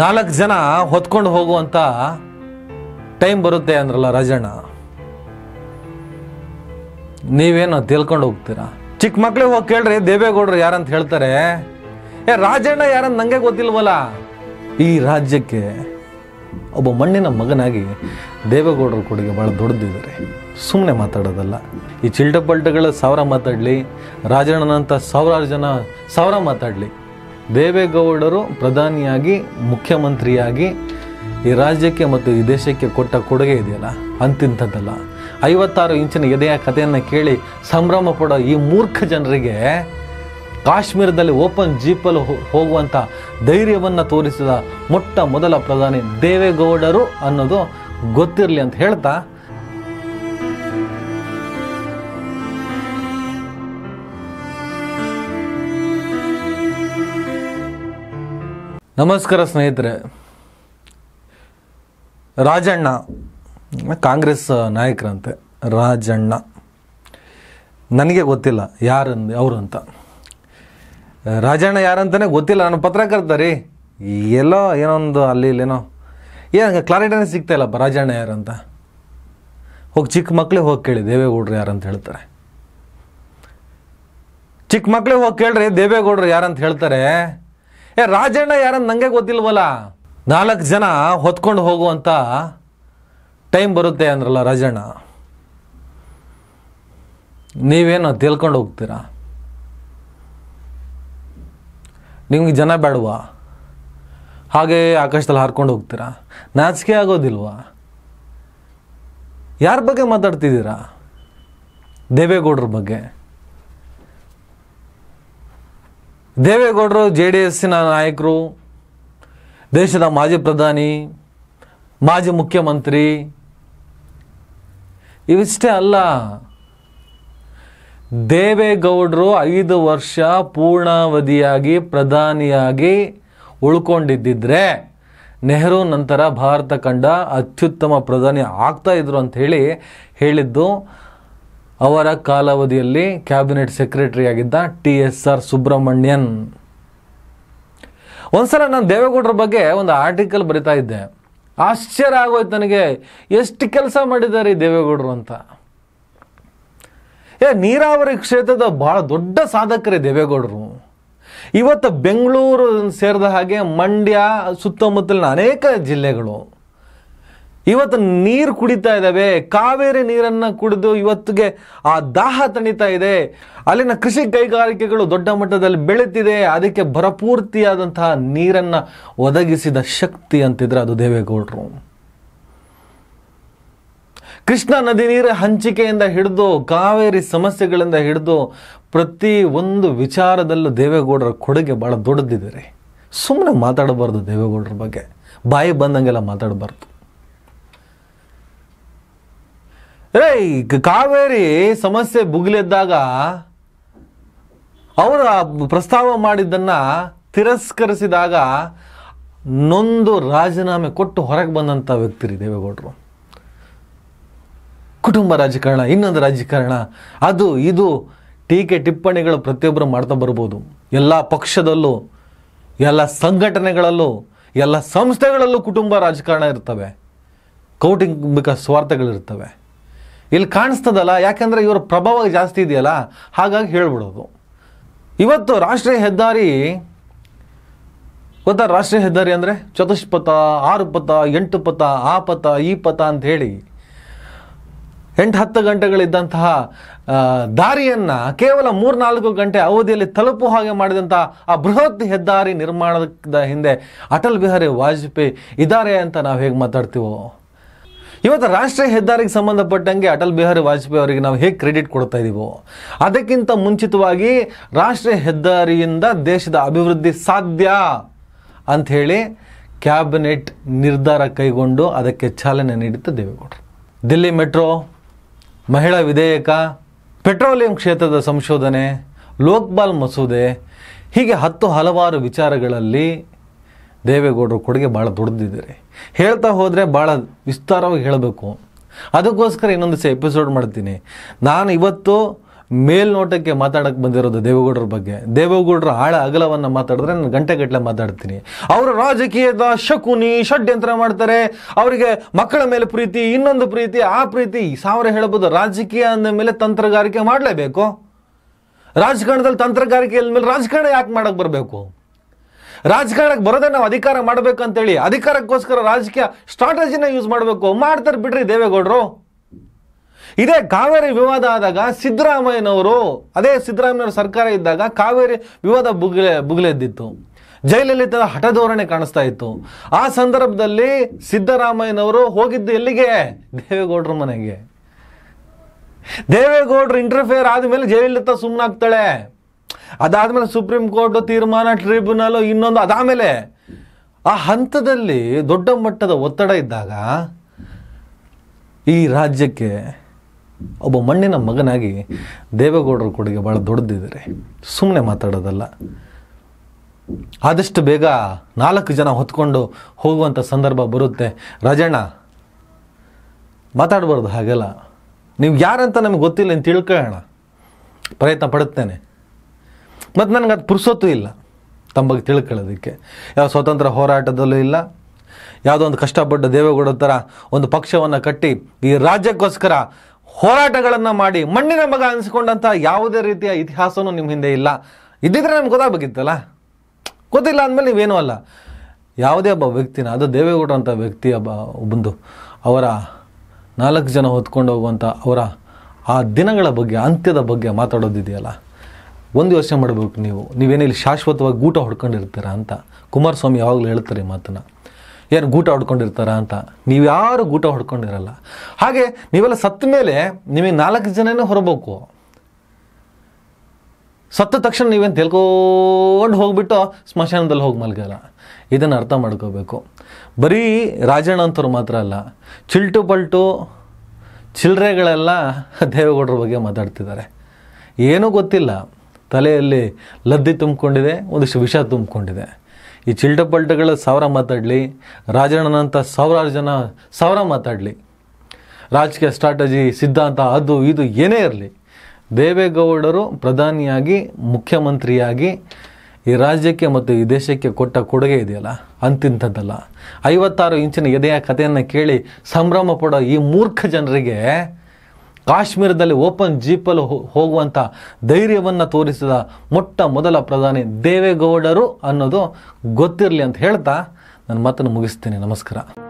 ನಾಲ್ಕು ಜನ ಹೊತ್ಕೊಂಡು ಹೋಗುವಂಥ ಟೈಮ್ ಬರುತ್ತೆ ಅಂದ್ರಲ್ಲ ರಾಜಣ್ಣ ನೀವೇನೋ ತಿಳ್ಕೊಂಡು ಹೋಗ್ತೀರಾ ಚಿಕ್ಕ ಮಕ್ಳಿಗೆ ಹೋಗಿ ಕೇಳ್ರಿ ದೇವೇಗೌಡರು ಯಾರಂತ ಹೇಳ್ತಾರೆ ಏ ರಾಜಣ್ಣ ಯಾರಂತ ನನಗೆ ಗೊತ್ತಿಲ್ವಲ್ಲ ಈ ರಾಜ್ಯಕ್ಕೆ ಒಬ್ಬ ಮಣ್ಣಿನ ಮಗನಾಗಿ ದೇವೇಗೌಡರ ಕೊಡುಗೆ ಭಾಳ ದೊಡ್ಡದಿದ್ದಾರೆ ಸುಮ್ಮನೆ ಮಾತಾಡೋದಲ್ಲ ಈ ಚಿಲ್ಟಪಲ್ಟಗಳ ಸಾವಿರ ಮಾತಾಡಲಿ ರಾಜಣ್ಣನಂತ ಸಾವಿರಾರು ಜನ ಸಾವಿರ ಮಾತಾಡಲಿ ದೇವೇಗೌಡರು ಪ್ರಧಾನಿಯಾಗಿ ಮುಖ್ಯಮಂತ್ರಿಯಾಗಿ ಈ ರಾಜ್ಯಕ್ಕೆ ಮತ್ತು ಈ ದೇಶಕ್ಕೆ ಕೊಟ್ಟ ಕೊಡುಗೆ ಇದೆಯಲ್ಲ ಅಂತಿಂಥದ್ದಲ್ಲ ಐವತ್ತಾರು ಇಂಚಿನ ಎದೆಯ ಕಥೆಯನ್ನು ಕೇಳಿ ಸಂಭ್ರಮ ಪಡೋ ಈ ಮೂರ್ಖ ಜನರಿಗೆ ಕಾಶ್ಮೀರದಲ್ಲಿ ಓಪನ್ ಜೀಪಲ್ಲಿ ಹೋಗುವಂಥ ಧೈರ್ಯವನ್ನು ತೋರಿಸಿದ ಮೊಟ್ಟ ಮೊದಲ ಪ್ರಧಾನಿ ದೇವೇಗೌಡರು ಅನ್ನೋದು ಗೊತ್ತಿರಲಿ ಅಂತ ಹೇಳ್ತಾ ನಮಸ್ಕಾರ ಸ್ನೇಹಿತರೆ ರಾಜಣ್ಣ ಕಾಂಗ್ರೆಸ್ ನಾಯಕರಂತೆ ರಾಜಣ್ಣ ನನಗೆ ಗೊತ್ತಿಲ್ಲ ಯಾರು ಅವರು ಅಂತ ರಾಜಣ್ಣ ಯಾರಂತಲೇ ಗೊತ್ತಿಲ್ಲ ನಾನು ಪತ್ರಕರ್ತ ರೀ ಎಲ್ಲೋ ಏನೊಂದು ಅಲ್ಲಿ ಇಲ್ಲೇನೋ ಹಂಗೆ ಕ್ಲಾರಿಟಿನೇ ಸಿಗ್ತಾ ಇಲ್ಲಪ್ಪ ರಾಜಣ್ಣ ಯಾರಂತ ಹೋಗಿ ಚಿಕ್ಕ ಮಕ್ಳಿಗೆ ಹೋಗಿ ಕೇಳಿ ದೇವೇಗೌಡ್ರು ಯಾರಂತ ಹೇಳ್ತಾರೆ ಚಿಕ್ಕ ಮಕ್ಳಿಗೆ ಹೋಗಿ ಕೇಳ್ರಿ ದೇವೇಗೌಡ್ರು ಯಾರಂತ ಹೇಳ್ತಾರೆ ಏ ರಾಜಣ್ಣ ಯಾರನ್ನ ನನಗೆ ಗೊತ್ತಿಲ್ವಲ್ಲ ನಾಲ್ಕು ಜನ ಹೊತ್ಕೊಂಡು ಹೋಗುವಂಥ ಟೈಮ್ ಬರುತ್ತೆ ಅಂದ್ರಲ್ಲ ರಾಜಣ್ಣ ನೀವೇನು ತಿಳ್ಕೊಂಡು ಹೋಗ್ತೀರಾ ನಿಮ್ಗೆ ಜನ ಬೇಡವಾ ಹಾಗೆ ಆಕಾಶದಲ್ಲಿ ಹಾರ್ಕೊಂಡು ಹೋಗ್ತೀರಾ ನಾಚಿಕೆ ಆಗೋದಿಲ್ವಾ ಯಾರ ಬಗ್ಗೆ ಮಾತಾಡ್ತಿದ್ದೀರಾ ದೇವೇಗೌಡ್ರ ಬಗ್ಗೆ ದೇವೇಗೌಡರು ಜೆ ಡಿ ಎಸ್ಸಿನ ನಾಯಕರು ದೇಶದ ಮಾಜಿ ಪ್ರಧಾನಿ ಮಾಜಿ ಮುಖ್ಯಮಂತ್ರಿ ಇವಿಷ್ಟೇ ಅಲ್ಲ ದೇವೇಗೌಡರು ಐದು ವರ್ಷ ಪೂರ್ಣಾವಧಿಯಾಗಿ ಪ್ರಧಾನಿಯಾಗಿ ಉಳ್ಕೊಂಡಿದ್ದರೆ ನೆಹರು ನಂತರ ಭಾರತ ಕಂಡ ಅತ್ಯುತ್ತಮ ಪ್ರಧಾನಿ ಆಗ್ತಾ ಇದ್ರು ಅಂತ ಹೇಳಿ ಹೇಳಿದ್ದು ಅವರ ಕಾಲಾವಧಿಯಲ್ಲಿ ಕ್ಯಾಬಿನೆಟ್ ಸೆಕ್ರೆಟರಿಯಾಗಿದ್ದ ಟಿ ಎಸ್ ಆರ್ ಸುಬ್ರಹ್ಮಣ್ಯನ್ ಒಂದ್ಸಲ ನಾನು ದೇವೇಗೌಡರ ಬಗ್ಗೆ ಒಂದು ಆರ್ಟಿಕಲ್ ಬರಿತಾ ಇದ್ದೆ ಆಶ್ಚರ್ಯ ಆಗೋಯ್ತು ನನಗೆ ಎಷ್ಟು ಕೆಲಸ ಮಾಡಿದ್ದಾರೆ ಈ ದೇವೇಗೌಡರು ಅಂತ ಏ ನೀರಾವರಿ ಕ್ಷೇತ್ರದ ಬಹಳ ದೊಡ್ಡ ಸಾಧಕರೇ ದೇವೇಗೌಡರು ಇವತ್ತು ಬೆಂಗಳೂರು ಸೇರಿದ ಹಾಗೆ ಮಂಡ್ಯ ಸುತ್ತಮುತ್ತಲಿನ ಅನೇಕ ಜಿಲ್ಲೆಗಳು ಇವತ್ತು ನೀರು ಕುಡಿತಾ ಇದ್ದಾವೆ ಕಾವೇರಿ ನೀರನ್ನು ಕುಡಿದು ಇವತ್ತಿಗೆ ಆ ದಾಹ ತಣಿತಾ ಇದೆ ಅಲ್ಲಿನ ಕೃಷಿ ಕೈಗಾರಿಕೆಗಳು ದೊಡ್ಡ ಮಟ್ಟದಲ್ಲಿ ಬೆಳೀತಿದೆ ಅದಕ್ಕೆ ಭರಪೂರ್ತಿಯಾದಂತಹ ನೀರನ್ನು ಒದಗಿಸಿದ ಶಕ್ತಿ ಅಂತಿದ್ರೆ ಅದು ದೇವೇಗೌಡರು ಕೃಷ್ಣ ನದಿ ನೀರ ಹಂಚಿಕೆಯಿಂದ ಹಿಡಿದು ಕಾವೇರಿ ಸಮಸ್ಯೆಗಳಿಂದ ಹಿಡಿದು ಪ್ರತಿ ಒಂದು ವಿಚಾರದಲ್ಲೂ ದೇವೇಗೌಡರ ಕೊಡುಗೆ ಭಾಳ ದೊಡ್ಡದಿದೆ ಸುಮ್ಮನೆ ಮಾತಾಡಬಾರ್ದು ದೇವೇಗೌಡರ ಬಗ್ಗೆ ಬಾಯಿ ಬಂದಂಗೆಲ್ಲ ಮಾತಾಡಬಾರ್ದು ರೈ ಕಾವೇರಿ ಸಮಸ್ಯೆ ಬುಗಿಲೆದ್ದಾಗ ಅವರ ಪ್ರಸ್ತಾವ ಮಾಡಿದ್ದನ್ನ ತಿರಸ್ಕರಿಸಿದಾಗ ನೊಂದು ರಾಜೀನಾಮೆ ಕೊಟ್ಟು ಹೊರಗೆ ಬಂದಂಥ ರೀ ದೇವೇಗೌಡರು ಕುಟುಂಬ ರಾಜಕಾರಣ ಇನ್ನೊಂದು ರಾಜಕಾರಣ ಅದು ಇದು ಟೀಕೆ ಟಿಪ್ಪಣಿಗಳು ಪ್ರತಿಯೊಬ್ಬರು ಮಾಡ್ತಾ ಬರ್ಬೋದು ಎಲ್ಲ ಪಕ್ಷದಲ್ಲೂ ಎಲ್ಲ ಸಂಘಟನೆಗಳಲ್ಲೂ ಎಲ್ಲ ಸಂಸ್ಥೆಗಳಲ್ಲೂ ಕುಟುಂಬ ರಾಜಕಾರಣ ಇರ್ತವೆ ಕೌಟುಂಬಿಕ ಸ್ವಾರ್ಥಗಳಿರ್ತವೆ ಇಲ್ಲಿ ಕಾಣಿಸ್ತದಲ್ಲ ಯಾಕಂದರೆ ಇವರ ಪ್ರಭಾವ ಜಾಸ್ತಿ ಇದೆಯಲ್ಲ ಹಾಗಾಗಿ ಹೇಳ್ಬಿಡೋದು ಇವತ್ತು ರಾಷ್ಟ್ರೀಯ ಹೆದ್ದಾರಿ ಗೊತ್ತಾ ರಾಷ್ಟ್ರೀಯ ಹೆದ್ದಾರಿ ಅಂದರೆ ಚತುಷ್ಪಥ ಆರು ಪಥ ಎಂಟು ಪಥ ಆ ಪಥ ಈ ಪಥ ಅಂತ ಹೇಳಿ ಎಂಟು ಹತ್ತು ಗಂಟೆಗಳಿದ್ದಂತಹ ದಾರಿಯನ್ನು ಕೇವಲ ಮೂರ್ನಾಲ್ಕು ಗಂಟೆ ಅವಧಿಯಲ್ಲಿ ತಲುಪು ಹಾಗೆ ಮಾಡಿದಂಥ ಆ ಬೃಹತ್ ಹೆದ್ದಾರಿ ನಿರ್ಮಾಣದ ಹಿಂದೆ ಅಟಲ್ ಬಿಹಾರಿ ವಾಜಪೇಯಿ ಇದ್ದಾರೆ ಅಂತ ನಾವು ಹೇಗೆ ಮಾತಾಡ್ತೀವೋ ಇವತ್ತು ರಾಷ್ಟ್ರೀಯ ಹೆದ್ದಾರಿಗೆ ಸಂಬಂಧಪಟ್ಟಂಗೆ ಅಟಲ್ ಬಿಹಾರಿ ವಾಜಪೇಯಿ ಅವರಿಗೆ ನಾವು ಹೇಗೆ ಕ್ರೆಡಿಟ್ ಕೊಡ್ತಾ ಇದ್ದೀವೋ ಅದಕ್ಕಿಂತ ಮುಂಚಿತವಾಗಿ ರಾಷ್ಟ್ರೀಯ ಹೆದ್ದಾರಿಯಿಂದ ದೇಶದ ಅಭಿವೃದ್ಧಿ ಸಾಧ್ಯ ಅಂಥೇಳಿ ಕ್ಯಾಬಿನೆಟ್ ನಿರ್ಧಾರ ಕೈಗೊಂಡು ಅದಕ್ಕೆ ಚಾಲನೆ ನೀಡಿದ್ದ ದೇವೇಗೌಡರು ದಿಲ್ಲಿ ಮೆಟ್ರೋ ಮಹಿಳಾ ವಿಧೇಯಕ ಪೆಟ್ರೋಲಿಯಂ ಕ್ಷೇತ್ರದ ಸಂಶೋಧನೆ ಲೋಕ್ಪಾಲ್ ಮಸೂದೆ ಹೀಗೆ ಹತ್ತು ಹಲವಾರು ವಿಚಾರಗಳಲ್ಲಿ ದೇವೇಗೌಡರು ಕೊಡುಗೆ ಭಾಳ ದೊಡ್ಡದಿದ್ದಾರೆ ಹೇಳ್ತಾ ಹೋದರೆ ಭಾಳ ವಿಸ್ತಾರವಾಗಿ ಹೇಳಬೇಕು ಅದಕ್ಕೋಸ್ಕರ ಇನ್ನೊಂದು ದಿವಸ ಎಪಿಸೋಡ್ ಮಾಡ್ತೀನಿ ನಾನು ಇವತ್ತು ಮೇಲ್ನೋಟಕ್ಕೆ ಮಾತಾಡೋಕ್ಕೆ ಬಂದಿರೋದು ದೇವೇಗೌಡರ ಬಗ್ಗೆ ದೇವೇಗೌಡರ ಆಳ ಅಗಲವನ್ನು ಮಾತಾಡಿದ್ರೆ ನಾನು ಗಂಟೆಗಟ್ಟಲೆ ಮಾತಾಡ್ತೀನಿ ಅವರು ರಾಜಕೀಯದ ಶಕುನಿ ಷಡ್ಯಂತ್ರ ಮಾಡ್ತಾರೆ ಅವರಿಗೆ ಮಕ್ಕಳ ಮೇಲೆ ಪ್ರೀತಿ ಇನ್ನೊಂದು ಪ್ರೀತಿ ಆ ಪ್ರೀತಿ ಸಾವಿರ ಹೇಳಬಹುದು ರಾಜಕೀಯ ಅಂದ ಮೇಲೆ ತಂತ್ರಗಾರಿಕೆ ಮಾಡಲೇಬೇಕು ರಾಜಕಾರಣದಲ್ಲಿ ತಂತ್ರಗಾರಿಕೆ ಮೇಲೆ ರಾಜಕಾರಣ ಯಾಕೆ ಮಾಡೋಕ್ಕೆ ಬರಬೇಕು ರಾಜಕಾರಣಕ್ಕೆ ಬರೋದೇ ನಾವು ಅಧಿಕಾರ ಮಾಡಬೇಕಂತೇಳಿ ಅಧಿಕಾರಕ್ಕೋಸ್ಕರ ರಾಜಕೀಯ ಸ್ಟ್ರಾಟಜಿನ ಯೂಸ್ ಮಾಡಬೇಕು ಮಾಡ್ತಾರೆ ಬಿಡ್ರಿ ದೇವೇಗೌಡರು ಇದೇ ಕಾವೇರಿ ವಿವಾದ ಆದಾಗ ಸಿದ್ದರಾಮಯ್ಯನವರು ಅದೇ ಸಿದ್ದರಾಮಯ್ಯನವರು ಸರ್ಕಾರ ಇದ್ದಾಗ ಕಾವೇರಿ ವಿವಾದ ಬುಗ್ಲೆ ಬುಗ್ಲೆದ್ದಿತ್ತು ಜೈಲಲ್ಲಿ ತರ ಹಠ ಧೋರಣೆ ಕಾಣಿಸ್ತಾ ಇತ್ತು ಆ ಸಂದರ್ಭದಲ್ಲಿ ಸಿದ್ದರಾಮಯ್ಯನವರು ಹೋಗಿದ್ದು ಎಲ್ಲಿಗೆ ದೇವೇಗೌಡರ ಮನೆಗೆ ದೇವೇಗೌಡರು ಇಂಟರ್ಫೇರ್ ಆದಮೇಲೆ ತ ಸುಮ್ಮನಾಗ್ತಾಳೆ ಅದಾದಮೇಲೆ ಸುಪ್ರೀಂ ಕೋರ್ಟ್ ತೀರ್ಮಾನ ಟ್ರಿಬ್ಯುನಲ್ ಇನ್ನೊಂದು ಅದಾದಮೇಲೆ ಆ ಹಂತದಲ್ಲಿ ದೊಡ್ಡ ಮಟ್ಟದ ಒತ್ತಡ ಇದ್ದಾಗ ಈ ರಾಜ್ಯಕ್ಕೆ ಒಬ್ಬ ಮಣ್ಣಿನ ಮಗನಾಗಿ ದೇವೇಗೌಡರ ಕೊಡುಗೆ ಭಾಳ ದೊಡ್ಡದಿದ್ದಾರೆ ಸುಮ್ಮನೆ ಮಾತಾಡೋದಲ್ಲ ಆದಷ್ಟು ಬೇಗ ನಾಲ್ಕು ಜನ ಹೊತ್ಕೊಂಡು ಹೋಗುವಂಥ ಸಂದರ್ಭ ಬರುತ್ತೆ ರಜಣ್ಣ ಮಾತಾಡಬಾರ್ದು ಹಾಗೆಲ್ಲ ನೀವು ಯಾರಂತ ನಮಗೆ ಗೊತ್ತಿಲ್ಲ ಅಂತ ತಿಳ್ಕೊಳ್ಳೋಣ ಪ್ರಯತ್ನ ಪಡುತ್ತೇನೆ ಮತ್ತು ನನಗೆ ಅದು ಪುರುಸೊತ್ತು ಇಲ್ಲ ತಮ್ಮ ಬಗ್ಗೆ ತಿಳ್ಕೊಳ್ಳೋದಕ್ಕೆ ಯಾವ ಸ್ವಾತಂತ್ರ್ಯ ಹೋರಾಟದಲ್ಲೂ ಇಲ್ಲ ಯಾವುದೋ ಒಂದು ಕಷ್ಟಪಟ್ಟ ದೇವೇಗೌಡ ಥರ ಒಂದು ಪಕ್ಷವನ್ನು ಕಟ್ಟಿ ಈ ರಾಜ್ಯಕ್ಕೋಸ್ಕರ ಹೋರಾಟಗಳನ್ನು ಮಾಡಿ ಮಣ್ಣಿನ ಮಗ ಅನಿಸ್ಕೊಂಡಂಥ ಯಾವುದೇ ರೀತಿಯ ಇತಿಹಾಸವೂ ನಿಮ್ಮ ಹಿಂದೆ ಇಲ್ಲ ಇದ್ದಿದ್ರೆ ನಮ್ಗೆ ಗೊತ್ತಾಗಬೇಕಿತ್ತಲ್ಲ ಗೊತ್ತಿಲ್ಲ ಅಂದಮೇಲೆ ನೀವೇನೂ ಅಲ್ಲ ಯಾವುದೇ ಒಬ್ಬ ವ್ಯಕ್ತಿನ ಅದು ದೇವೇಗೌಡ ಅಂತ ವ್ಯಕ್ತಿ ಒಬ್ಬ ಒಬ್ಬಂದು ಅವರ ನಾಲ್ಕು ಜನ ಹೊತ್ಕೊಂಡು ಹೋಗುವಂಥ ಅವರ ಆ ದಿನಗಳ ಬಗ್ಗೆ ಅಂತ್ಯದ ಬಗ್ಗೆ ಮಾತಾಡೋದಿದೆಯಲ್ಲ ಒಂದು ಯೋಚನೆ ಮಾಡಬೇಕು ನೀವು ನೀವೇನಿಲ್ಲಿ ಶಾಶ್ವತವಾಗಿ ಗೂಟ ಹೊಡ್ಕೊಂಡಿರ್ತೀರಾ ಅಂತ ಕುಮಾರಸ್ವಾಮಿ ಯಾವಾಗಲೂ ಹೇಳ್ತಾರೆ ಈ ಮಾತನ್ನು ಏನು ಗೂಟ ಹೊಡ್ಕೊಂಡಿರ್ತಾರ ಅಂತ ನೀವು ಯಾರು ಗೂಟ ಹೊಡ್ಕೊಂಡಿರಲ್ಲ ಹಾಗೆ ನೀವೆಲ್ಲ ಸತ್ತ ಮೇಲೆ ನಿಮಗೆ ನಾಲ್ಕು ಜನನೇ ಹೊರಬೇಕು ಸತ್ತ ತಕ್ಷಣ ನೀವೇನು ತಿಳ್ಕೊಂಡು ಹೋಗಿಬಿಟ್ಟು ಸ್ಮಶಾನದಲ್ಲಿ ಹೋಗಿ ಮಲಗಲ್ಲ ಇದನ್ನು ಅರ್ಥ ಮಾಡ್ಕೋಬೇಕು ಬರೀ ರಾಜಣ್ಣ ಅಂತವ್ರು ಮಾತ್ರ ಅಲ್ಲ ಚಿಲ್ಟು ಪಲ್ಟು ಚಿಲ್ಲರೆಗಳೆಲ್ಲ ದೇವೇಗೌಡರ ಬಗ್ಗೆ ಮಾತಾಡ್ತಿದ್ದಾರೆ ಏನೂ ಗೊತ್ತಿಲ್ಲ ತಲೆಯಲ್ಲಿ ಲದ್ದಿ ತುಂಬಿಕೊಂಡಿದೆ ಒಂದಿಷ್ಟು ವಿಷ ತುಂಬಿಕೊಂಡಿದೆ ಈ ಚಿಲ್ಟ ಪಲ್ಟಗಳ ಸಾವಿರ ಮಾತಾಡಲಿ ರಾಜಣ್ಣನಂಥ ಸಾವಿರಾರು ಜನ ಸಾವಿರ ಮಾತಾಡಲಿ ರಾಜಕೀಯ ಸ್ಟ್ರಾಟಜಿ ಸಿದ್ಧಾಂತ ಅದು ಇದು ಏನೇ ಇರಲಿ ದೇವೇಗೌಡರು ಪ್ರಧಾನಿಯಾಗಿ ಮುಖ್ಯಮಂತ್ರಿಯಾಗಿ ಈ ರಾಜ್ಯಕ್ಕೆ ಮತ್ತು ಈ ದೇಶಕ್ಕೆ ಕೊಟ್ಟ ಕೊಡುಗೆ ಇದೆಯಲ್ಲ ಅಂತಿಂಥದ್ದಲ್ಲ ಐವತ್ತಾರು ಇಂಚಿನ ಎದೆಯ ಕಥೆಯನ್ನು ಕೇಳಿ ಸಂಭ್ರಮ ಪಡೋ ಈ ಮೂರ್ಖ ಜನರಿಗೆ ಕಾಶ್ಮೀರದಲ್ಲಿ ಓಪನ್ ಜೀಪಲ್ಲಿ ಹೋಗುವಂಥ ಧೈರ್ಯವನ್ನು ತೋರಿಸಿದ ಮೊಟ್ಟ ಮೊದಲ ಪ್ರಧಾನಿ ದೇವೇಗೌಡರು ಅನ್ನೋದು ಗೊತ್ತಿರಲಿ ಅಂತ ಹೇಳ್ತಾ ನಾನು ಮಾತನ್ನು ಮುಗಿಸ್ತೀನಿ ನಮಸ್ಕಾರ